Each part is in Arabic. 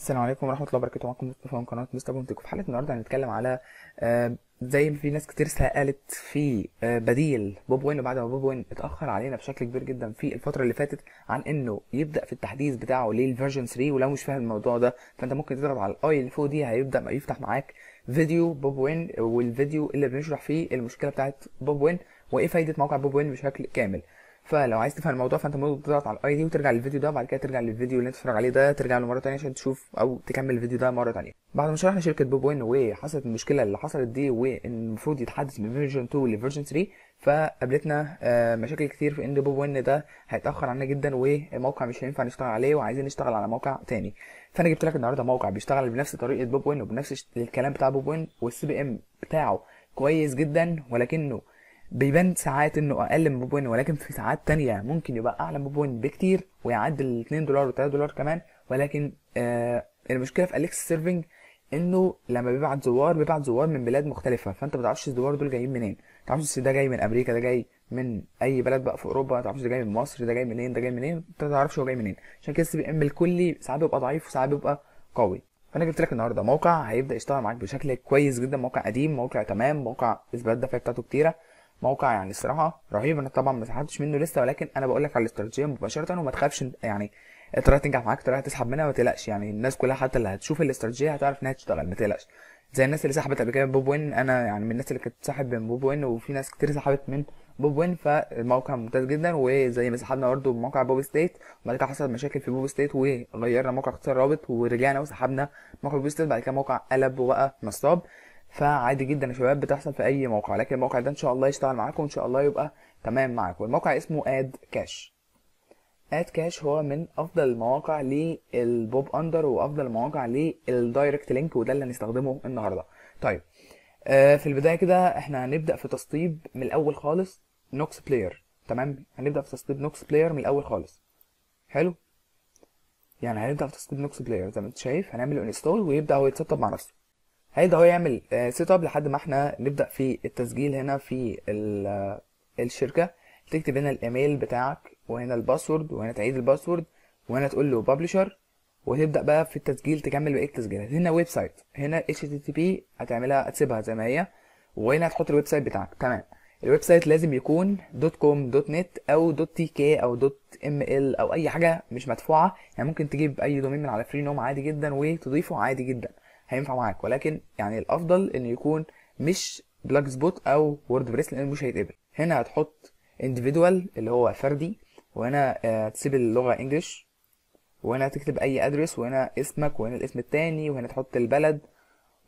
السلام عليكم ورحمه الله وبركاته معكم مصطفى من قناه مستر بونتك في حلقه النهارده هنتكلم على آه، زي ما في ناس كتير سالت في آه، بديل بوب وين بعد ما بوب وين اتاخر علينا بشكل كبير جدا في الفتره اللي فاتت عن انه يبدا في التحديث بتاعه للفيرجن 3 ولو مش فاهم الموضوع ده فانت ممكن تضغط على الاي اللي فوق دي هيبدا ما يفتح معاك فيديو بوب وين والفيديو اللي بنشرح فيه المشكله بتاعت بوب وين وايه فايده موقع بوب وين بشكل كامل فلو عايز تفهم الموضوع فانت ممكن تضغط على الاي دي وترجع للفيديو ده وبعد كده ترجع للفيديو اللي انت بتتفرج عليه ده ترجع له مره ثانيه عشان تشوف او تكمل الفيديو ده مره ثانيه بعد ما شرحنا شركه بوب وين وحصلت المشكله اللي حصلت دي وان المفروض يتحدث من فيرجن 2 لفيرجن 3 فقابلتنا آه، مشاكل كتير في ان بوب وين ده هيتاخر عنا جدا وموقع مش هينفع نشتغل عليه وعايزين نشتغل على موقع ثاني فانا جبت لك النهارده موقع بيشتغل بنفس طريقه بوب وين وبنفس الكلام بتاع بوب وين والسي بي ام بتاعه كويس جدا ولكنه بيبان ساعات انه اقل من بوبوين ولكن في ساعات تانية ممكن يبقى اعلى من بوبوين بكتير ويعدي ال 2 دولار و 3 دولار كمان ولكن آه المشكله في اليكس سيرفنج انه لما بيبعت زوار بيبعت زوار من بلاد مختلفه فانت ما تعرفش الزوار دول جايين منين ما تعرفش ده جاي من امريكا ده جاي من اي بلد بقى في اوروبا ما تعرفش ده جاي من مصر ده جاي منين ده جاي منين انت ما تعرفش هو جاي منين عشان كده السي بي ام الكلي ساعات بيبقى ضعيف وساعات بيبقى قوي فانا جبت لك النهارده موقع هيبدا يشتغل معاك بشكل كويس جدا موقع قديم موقع تمام موقع اثبات الدفع بتاعته كتيره موقع يعني الصراحه رهيب انا طبعا ما سحبتش منه لسه ولكن انا بقول لك على الاستراتيجيه مباشره وما تخافش يعني الطريقه تنجح معاك الطريقه تسحب منها ما تقلقش يعني الناس كلها حتى اللي هتشوف الاستراتيجيه هتعرف انها تشتغل ما تقلقش زي الناس اللي سحبت قبل كده من بوب وين انا يعني من الناس اللي كانت بتسحب من بوب وين وفي ناس كتير سحبت من بوب وين فالموقع ممتاز جدا وزي ما سحبنا من موقع بوب ستيت وبعد كده حصل مشاكل في بوب ستيت وغيرنا موقع اختصار رابط ورجعنا وسحبنا موقع بوب ستيت بعد كده موقع قلب وبقى نصاب فعادي جدا يا شباب بتحصل في اي موقع لكن الموقع ده ان شاء الله يشتغل معاكم وان شاء الله يبقى تمام معاكم الموقع اسمه اد كاش اد كاش هو من افضل المواقع للبوب اندر وافضل المواقع للدايركت لينك وده اللي هنستخدمه النهارده طيب آه في البدايه كده احنا هنبدا في تسطيب من الاول خالص نوكس بلاير تمام هنبدا في تسطيب نوكس بلاير من الاول خالص حلو يعني هنبدا في تسطيب نوكس بلاير زي ما انت شايف هنعمل انستول ويبدا هو يتسطب مع نفسه هيبدأ هو يعمل سيت آه، اب لحد ما احنا نبدأ في التسجيل هنا في آه، الشركة تكتب هنا الايميل بتاعك وهنا الباسورد وهنا تعيد الباسورد وهنا تقول له بابلشر وتبدأ بقى في التسجيل تكمل بقية التسجيلات هنا ويب سايت هنا بي هتعملها هتسيبها زي ما هي وهنا هتحط الويب سايت بتاعك تمام الويب سايت لازم يكون دوت كوم دوت نت او دوت تي كي او دوت ام ال او اي حاجه مش مدفوعه يعني ممكن تجيب اي دومين من على فري نوم عادي جدا وتضيفه عادي جدا هينفع معاك ولكن يعني الافضل ان يكون مش بلاك سبوت او وورد بريس لان مش هيتقبل هنا هتحط individual اللي هو فردي وهنا آه، تسيب اللغه انجلش وهنا تكتب اي ادرس وهنا اسمك وهنا الاسم التاني وهنا تحط البلد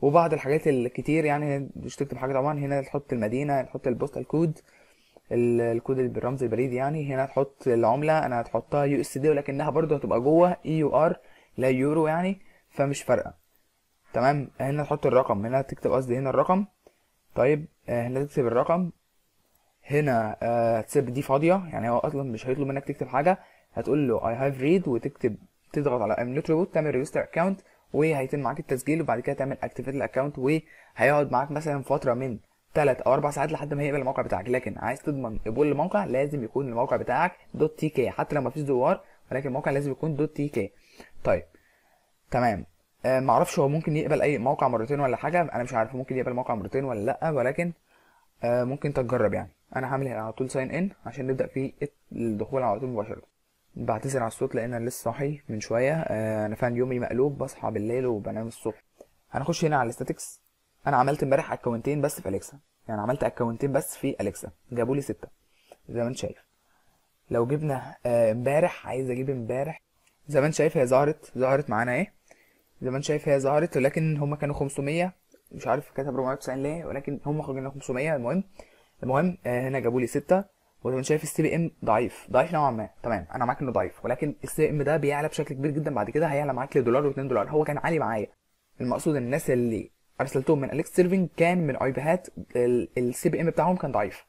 وبعض الحاجات الكتير يعني مش تكتب حاجه طبعا هنا تحط المدينه تحط البوستال كود الكود بالرمز البريد يعني هنا تحط العمله انا هتحطها يو اس دي ولكنها برضو هتبقى جوه اي يو ار لا يورو يعني فمش فارقه تمام هنا تحط الرقم هنا تكتب قصدي هنا الرقم طيب آه، هنا تكتب الرقم هنا آه، تسيب دي فاضيه يعني هو اصلا مش هيطلب منك تكتب حاجه هتقول له اي هاف ريد وتكتب تضغط على ام ريبوت تعمل ريجستر اكونت وهيتم معاك التسجيل وبعد كده تعمل اكتيفيت الاكونت وهيقعد معاك مثلا فتره من 3 او 4 ساعات لحد ما هيقبل الموقع بتاعك لكن عايز تضمن قبول الموقع لازم يكون الموقع بتاعك دوت تي كي حتى لو مفيش دوار ولكن الموقع لازم يكون دوت تي كي طيب تمام آه، معرفش هو ممكن يقبل اي موقع مرتين ولا حاجه انا مش عارف ممكن يقبل موقع مرتين ولا لا ولكن آه، ممكن تجرب يعني انا هعمل هنا على طول ساين ان عشان نبدا في الدخول على طول مباشره بعتذر على الصوت لان انا لسه صاحي من شويه آه، انا فعلا يومي مقلوب بصحى بالليل وبنام الصبح هنخش هنا على الاستاتكس انا عملت امبارح اكونتين بس في اليكسا يعني عملت اكونتين بس في اليكسا جابوا لي سته زي ما انت شايف لو جبنا امبارح عايز اجيب امبارح زي ما انت شايف هي ظهرت ظهرت معانا ايه زي ما انت شايف هي ظهرت ولكن هم كانوا 500 مش عارف كتب 490 ليه ولكن هم خرجوا لنا 500 المهم المهم آه، هنا جابوا لي 6 وزي ما انت شايف السي بي ام ضعيف ضعيف نوعا ما تمام انا معاك انه ضعيف ولكن السي بي ام ده بيعلى بشكل كبير جدا بعد كده هيعلى معاك لدولار و2 دولار هو كان عالي معايا المقصود الناس اللي ارسلتهم من اليكس سيرفنج كان من ايبيهات السي بي ام بتاعهم كان ضعيف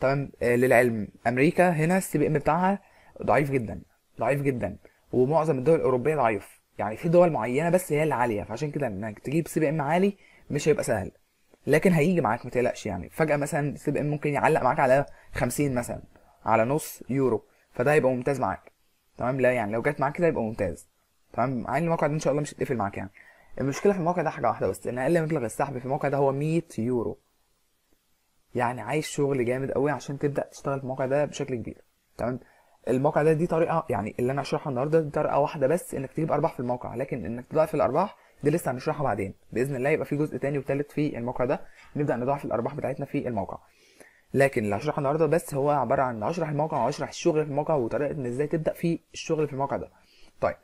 تمام آه، للعلم امريكا هنا السي بي ام بتاعها ضعيف جدا ضعيف جدا ومعظم الدول الاوروبيه ضعيف يعني في دول معينه بس هي اللي عاليه فعشان كده انك تجيب سي بي ام عالي مش هيبقى سهل لكن هيجي معاك ما تقلقش يعني فجاه مثلا سي بي ام ممكن يعلق معاك على 50 مثلا على نص يورو فده هيبقى ممتاز معاك تمام لا يعني لو جت معاك كده يبقى ممتاز تمام عين الموقع ده ان شاء الله مش هتقفل معاك يعني المشكله في الموقع ده حاجه واحده بس ان اقل مبلغ السحب في الموقع ده هو 100 يورو يعني عايز شغل جامد قوي عشان تبدا تشتغل في الموقع ده بشكل كبير تمام الموقع ده دي طريقه يعني اللي انا هشرحها النهارده دي طريقه واحده بس انك تجيب ارباح في الموقع لكن انك تضاعف الارباح دي لسه هنشرحها بعدين باذن الله يبقى في جزء تاني وتالت في الموقع ده نبدا نضاعف الارباح بتاعتنا في الموقع لكن اللي هشرحه النهارده بس هو عباره عن اشرح الموقع واشرح الشغل في الموقع وطريقه ان ازاي تبدا في الشغل في الموقع ده طيب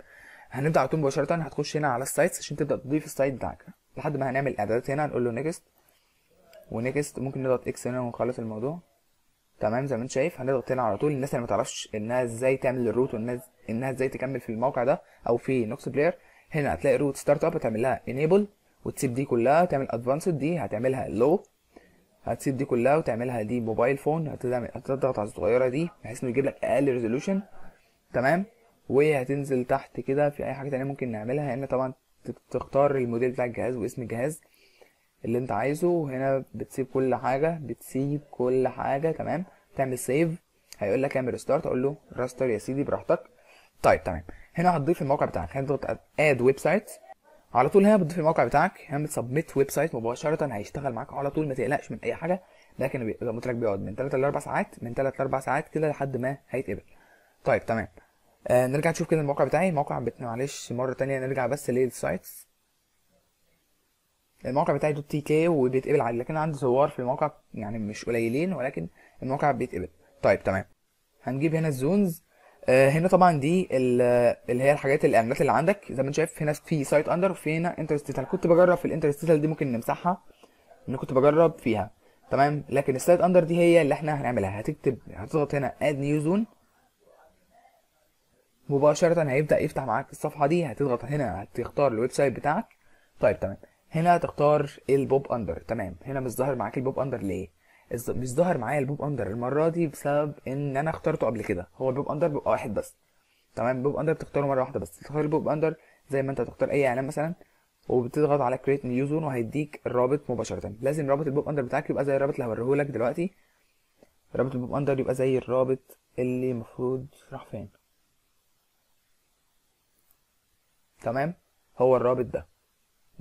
هنبدا على طول مباشره هتخش هنا على السايتس عشان تبدا تضيف السايت بتاعك لحد ما هنعمل اعدادات هنا هنقول له نيكست ونيكست ممكن نضغط اكس هنا ونخلص الموضوع تمام زي ما انت شايف هنضغط هنا على طول الناس اللي ما تعرفش انها ازاي تعمل الروت والناس انها ازاي تكمل في الموقع ده او في نوكس بلاير هنا هتلاقي روت ستارت اب هتعمل لها انيبل وتسيب دي كلها تعمل ادفانسد دي هتعملها لو هتسيب دي كلها وتعملها دي موبايل فون هتضغط على الصغيره دي بحيث انه يجيب لك اقل ريزولوشن تمام وهتنزل تحت كده في اي حاجه تانية ممكن نعملها هنا طبعا تختار الموديل بتاع الجهاز واسم الجهاز اللي انت عايزه وهنا بتسيب كل حاجه بتسيب كل حاجه تمام تعمل سيف هيقول لك اعمل ريستارت اقول له راستر يا سيدي براحتك طيب تمام هنا هتضيف الموقع بتاعك هتضغط اد ويب سايت على طول هنا بتضيف الموقع بتاعك هنا بتسبميت ويب سايت مباشره هيشتغل معاك على طول ما تقلقش من اي حاجه لكن قلت لك بيقعد من 3 ل 4 ساعات من 3 ل 4 ساعات كده لحد ما هيتقبل طيب تمام آه نرجع نشوف كده الموقع بتاعي الموقع بت... معلش مره ثانيه نرجع بس للسايتس الموقع بتاعي دوت تي كي وبيتقبل عادي لكن عندي زوار في الموقع يعني مش قليلين ولكن الموقع بيتقبل طيب تمام هنجيب هنا الزونز آه هنا طبعا دي اللي هي الحاجات الاعلانات اللي عندك زي ما انت شايف هنا في سايت اندر وفي هنا انترستيتال كنت بجرب في الانترستيتال دي ممكن نمسحها انا كنت بجرب فيها تمام لكن السايت اندر دي هي اللي احنا هنعملها هتكتب هتضغط هنا اد نيو زون مباشره هيبدا يفتح معاك الصفحه دي هتضغط هنا هتختار الويب سايت بتاعك طيب تمام هنا تختار البوب اندر تمام هنا مش ظاهر معاك البوب اندر ليه مش ظاهر معايا البوب اندر المره دي بسبب ان انا اخترته قبل كده هو البوب اندر بيبقى واحد بس تمام البوب اندر بتختاره مره واحده بس تختار البوب اندر زي ما انت هتختار اي اعلان مثلا وبتضغط على كريت نيو زون وهيديك الرابط مباشره لازم رابط البوب اندر بتاعك يبقى زي الرابط اللي هوريهولك دلوقتي رابط البوب اندر يبقى زي الرابط اللي المفروض راح فين تمام هو الرابط ده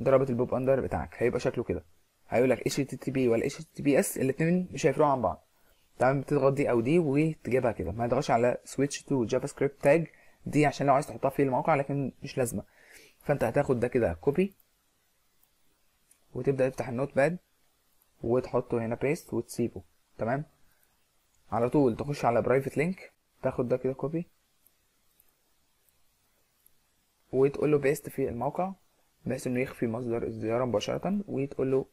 ضربت البوب اندر بتاعك هيبقى شكله كده هيقول لك اتش تي تي بي ولا اتش تي تي بي اس الاثنين مش هيفرقوا عن بعض تمام بتضغط دي او دي وتجيبها كده ما تضغطش على سويتش تو جافا سكريبت تاج دي عشان لو عايز تحطها في الموقع لكن مش لازمه فانت هتاخد ده كده كوبي وتبدا تفتح النوت باد وتحطه هنا بيست وتسيبه تمام على طول تخش على برايفت لينك تاخد ده كده كوبي وتقول له بيست في الموقع بحيث انه يخفي مصدر الزياره مباشره وتقول له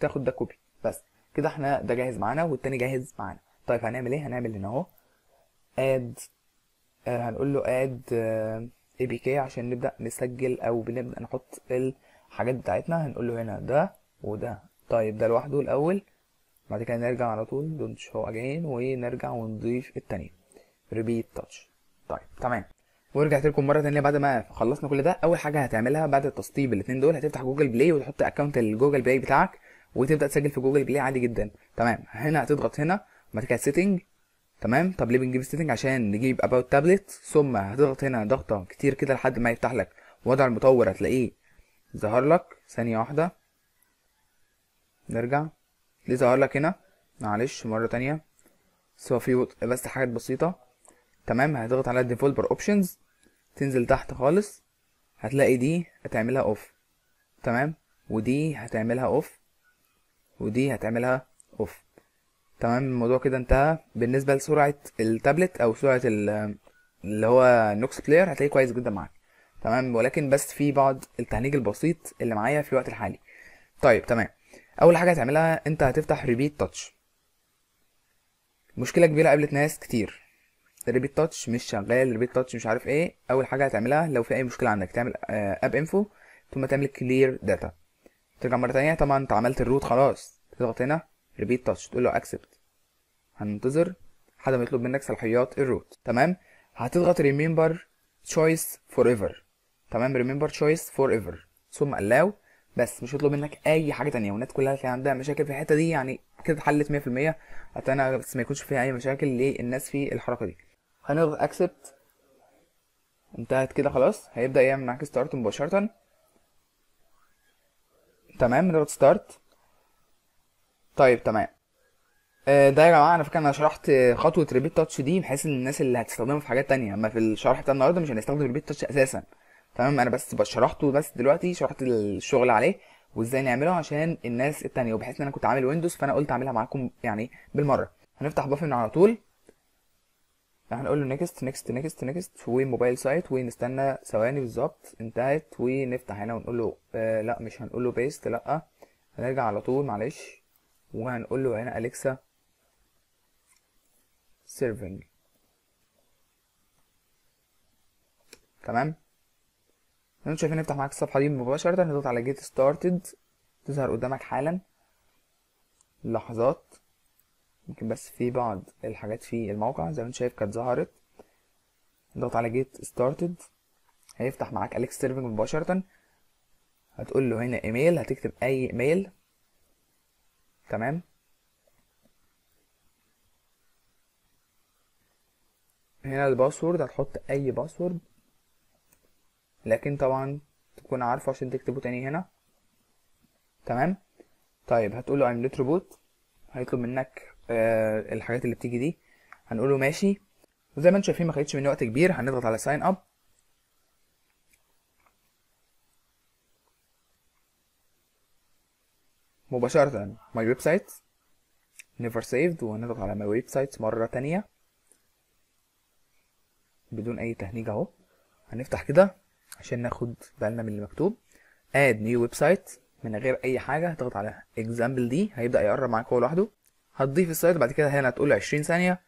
تاخد ده كوبي بس كده احنا ده جاهز معانا والتاني جاهز معانا طيب هنعمل ايه هنعمل هنا اهو اد آه هنقول له اد اي بي كي عشان نبدا نسجل او بنبدا نحط الحاجات بتاعتنا هنقول له هنا ده وده طيب ده لوحده الاول بعد كده نرجع على طول دونت شو اجين ونرجع ونضيف التانية ريبيت تاتش طيب تمام ورجعت لكم مره ثانيه بعد ما خلصنا كل ده اول حاجه هتعملها بعد التسطيب الاثنين دول هتفتح جوجل بلاي وتحط اكونت الجوجل بلاي بتاعك وتبدا تسجل في جوجل بلاي عادي جدا تمام هنا هتضغط هنا بعد كده سيتنج تمام طب ليه بنجيب سيتنج عشان نجيب اباوت تابلت ثم هتضغط هنا ضغطه كتير كده لحد ما يفتح لك وضع المطور هتلاقيه ظهر لك ثانيه واحده نرجع ليه ظهر لك هنا معلش مره تانية سوى في بس حاجات بسيطه تمام هتضغط على الديفولبر اوبشنز تنزل تحت خالص هتلاقي دي هتعملها اوف تمام ودي هتعملها اوف ودي هتعملها اوف تمام الموضوع كده انتهى بالنسبه لسرعه التابلت او سرعه اللي هو نوكس بلاير هتلاقيه كويس جدا معاك تمام ولكن بس في بعض التهنيج البسيط اللي معايا في الوقت الحالي طيب تمام اول حاجه هتعملها انت هتفتح ريبيت تاتش مشكله كبيره قابلت ناس كتير ريبيت تاتش مش شغال ريبيت تاتش مش عارف ايه اول حاجه هتعملها لو في اي مشكله عندك تعمل اب آه، انفو ثم تعمل كلير داتا ترجع مره تانية طبعا انت عملت الروت خلاص تضغط هنا ريبيت تاتش تقول له اكسبت هننتظر حد ما يطلب منك صلاحيات الروت تمام هتضغط ريمبر تشويس فور ايفر تمام ريمبر تشويس فور ايفر ثم الاو بس مش هيطلب منك اي حاجه تانية والناس كلها كان عندها مشاكل في الحته دي يعني كده اتحلت 100% اتمنى بس ما يكونش فيها اي مشاكل للناس في الحركه دي هنضغط اكسبت انتهت كده خلاص هيبدا يعمل معاك ستارت مباشره تمام نضغط ستارت طيب تمام آه، ده يا جماعه انا فاكر انا شرحت خطوه ريبيت تاتش دي بحيث ان الناس اللي هتستخدمها في حاجات تانية اما في الشرح بتاع النهارده مش هنستخدم ريبيت تاتش اساسا تمام انا بس شرحته بس دلوقتي شرحت الشغل عليه وازاي نعمله عشان الناس التانية وبحيث ان انا كنت عامل ويندوز فانا قلت اعملها معاكم يعني بالمره هنفتح بافن على طول نقول له نيكست نيكست نيكست نيكست وموبايل سايت ونستنى ثواني بالظبط انتهت ونفتح هنا ونقول له آه لا مش هنقول له بيست لا هنرجع على طول معلش وهنقول له هنا اليكسا سيرفنج تمام انتوا شايفين نفتح معاك الصفحه دي مباشره نضغط على جيت ستارتد تظهر قدامك حالا لحظات يمكن بس في بعض الحاجات في الموقع زي ما انت شايف كانت ظهرت اضغط على جيت ستارتد هيفتح معاك اليكس سيرفنج مباشره هتقول له هنا ايميل هتكتب اي ايميل تمام هنا الباسورد هتحط اي باسورد لكن طبعا تكون عارفه عشان تكتبه تاني هنا تمام طيب هتقول له I'm not هيطلب منك آه الحاجات اللي بتيجي دي هنقوله ماشي وزي ما انتم شايفين ما خدتش مني وقت كبير هنضغط على ساين اب مباشرة ماي ويب سايت نيفر سيفد وهنضغط على ماي ويب سايت مرة تانية بدون أي تهنيج أهو هنفتح كده عشان ناخد بالنا من اللي مكتوب اد نيو ويب سايت من غير أي حاجة هتضغط على اكزامبل دي هيبدأ يقرب معاك هو لوحده هتضيف السايت بعد كده هنا له 20 ثانيه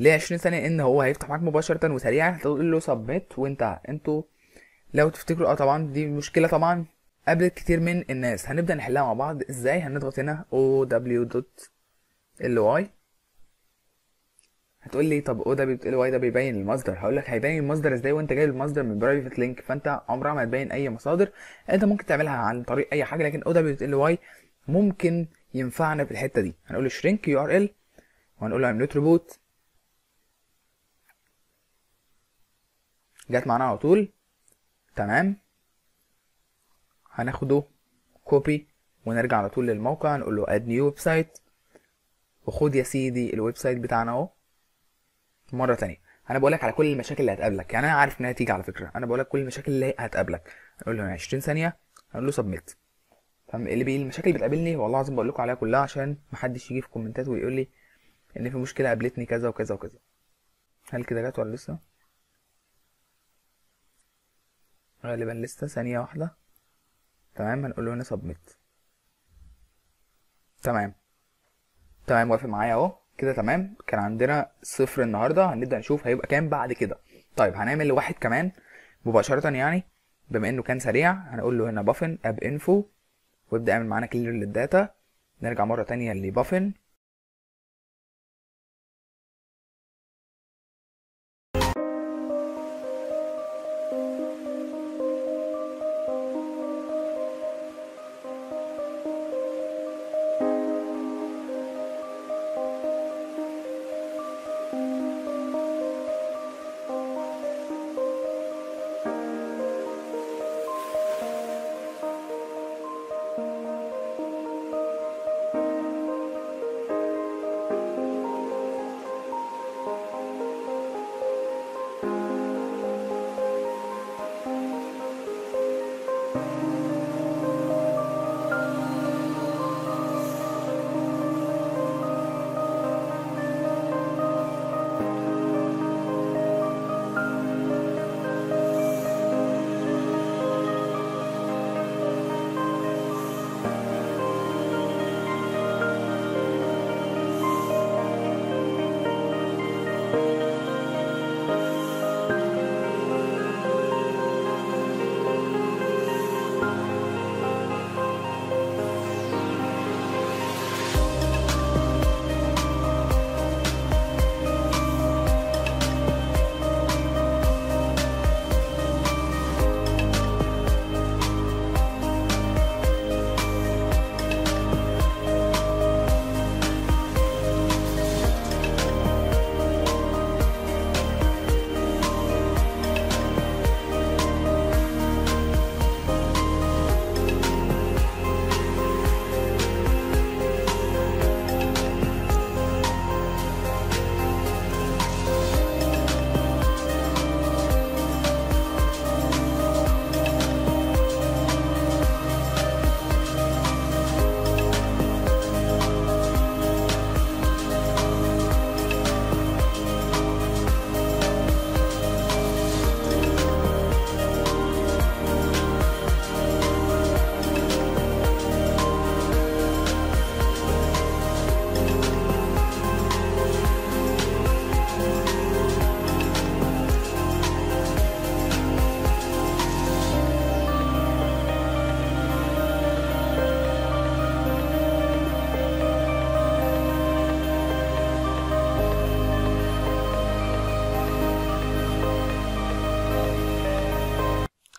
ليه 20 ثانيه ان هو هيفتح معاك مباشره وسريعا هتقول له سبميت وانت انتوا لو تفتكروا اه طبعا دي مشكله طبعا قابلت كتير من الناس هنبدا نحلها مع بعض ازاي هنضغط هنا او دبليو دوت ال واي هتقول لي طب او دبليو دوت ال واي ده بيبين المصدر هقول لك هيبين المصدر ازاي وانت جايب المصدر من برايفت لينك فانت عمرها ما هتبين اي مصادر انت ممكن تعملها عن طريق اي حاجه لكن او دبليو دوت ال واي ممكن ينفعنا في الحته دي هنقول له shrink url وهنقول له اعمل ريبوت جت معانا على طول تمام هناخده كوبي ونرجع على طول للموقع نقول له اد نيو ويب سايت وخد يا سيدي الويب سايت بتاعنا اهو مره تانية انا بقول لك على كل المشاكل اللي هتقابلك يعني انا عارف انها تيجي على فكره انا بقول لك كل المشاكل اللي هتقابلك هنقول له 20 يعني ثانيه هنقول له سبميت فاللي المشاكل اللي بتقابلني والله العظيم بقول لكم عليها كلها عشان محدش يجي في كومنتات ويقول لي ان في مشكله قابلتني كذا وكذا وكذا هل كده جت ولا لسه غالبا لسه ثانيه واحده تمام هنقول له هنا سبميت تمام تمام وافق معايا اهو كده تمام كان عندنا صفر النهارده هنبدا نشوف هيبقى كام بعد كده طيب هنعمل واحد كمان مباشره يعني بما انه كان سريع هنقول له هنا بافن اب انفو ويبدا يعمل معانا كلير للداتا نرجع مره تانية لبافن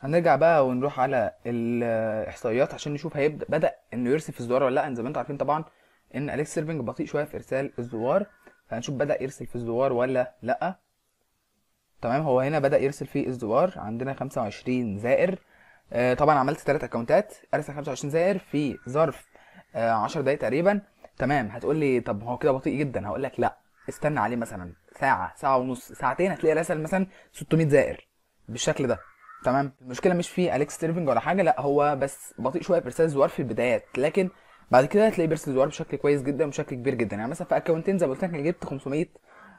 هنرجع بقى ونروح على الاحصائيات عشان نشوف هيبدا بدا انه يرسل في الزوار ولا لا زي ما انتم عارفين طبعا ان اليكس سيرفنج بطيء شويه في ارسال الزوار فهنشوف بدا يرسل في الزوار ولا لا تمام هو هنا بدا يرسل في الزوار عندنا 25 زائر آه طبعا عملت ثلاث اكونتات ارسل 25 زائر في ظرف آه 10 دقايق تقريبا تمام هتقول لي طب هو كده بطيء جدا هقول لك لا استنى عليه مثلا ساعه ساعه ونص ساعتين هتلاقي رسل مثلا 600 زائر بالشكل ده تمام المشكله مش في اليكس تيرفينج ولا حاجه لا هو بس بطيء شويه في ارسال الزوار في البدايات لكن بعد كده هتلاقي بيرسل الزوار بشكل كويس جدا وبشكل كبير جدا يعني مثلا في اكونتين زي ما قلت لك انا جبت 500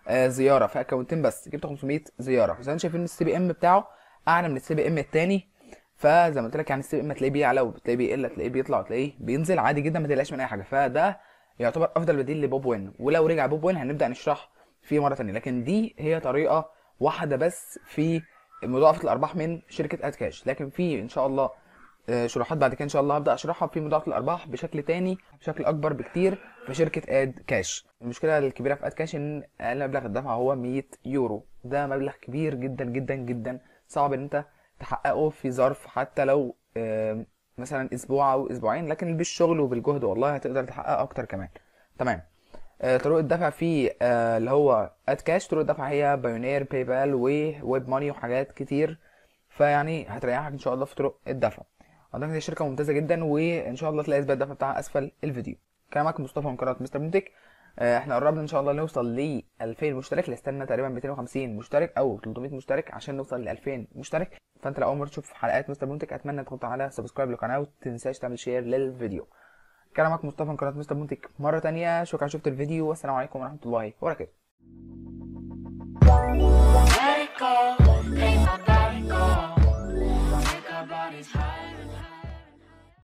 آه، زياره في اكونتين بس جبت 500 زياره زي ما شايفين السي بي ام بتاعه اعلى من السي بي ام الثاني فزي ما قلت لك يعني السي بي ام تلاقيه بيعلى وتلاقيه بيقل تلاقيه بيطلع وتلاقيه بينزل عادي جدا ما تقلقش من اي حاجه فده يعتبر افضل بديل لبوب وين ولو رجع بوب وين هنبدا نشرح فيه مره ثانيه لكن دي هي طريقه واحده بس في مضاعفه الارباح من شركه اد كاش لكن في ان شاء الله آه، شروحات بعد كده ان شاء الله هبدا اشرحها في مضاعفه الارباح بشكل تاني بشكل اكبر بكتير في شركه اد كاش المشكله الكبيره في اد كاش ان اقل مبلغ الدفع هو 100 يورو ده مبلغ كبير جدا جدا جدا صعب ان انت تحققه في ظرف حتى لو مثلا اسبوع او اسبوعين لكن بالشغل وبالجهد والله هتقدر تحقق اكتر كمان تمام آه، طرق الدفع فيه آه، اللي هو اد كاش طرق الدفع هي بايونير باي بال وويب ماني وحاجات كتير فيعني هتريحك ان شاء الله في طرق الدفع اعتقد دي شركه ممتازه جدا وان شاء الله تلاقي اثبات الدفع بتاعها اسفل الفيديو كان معاكم مصطفى من قناه مستر بنتك آه، احنا قربنا ان شاء الله نوصل ل 2000 مشترك اللي تقريبا 250 مشترك او 300 مشترك عشان نوصل ل 2000 مشترك فانت لو اول مره تشوف حلقات مستر بنتك اتمنى تضغط على سبسكرايب للقناه وما تنساش تعمل شير للفيديو كان معاكم مصطفى من قناه مستر منتج مره تانية شكرا شفت الفيديو والسلام عليكم ورحمه الله وبركاته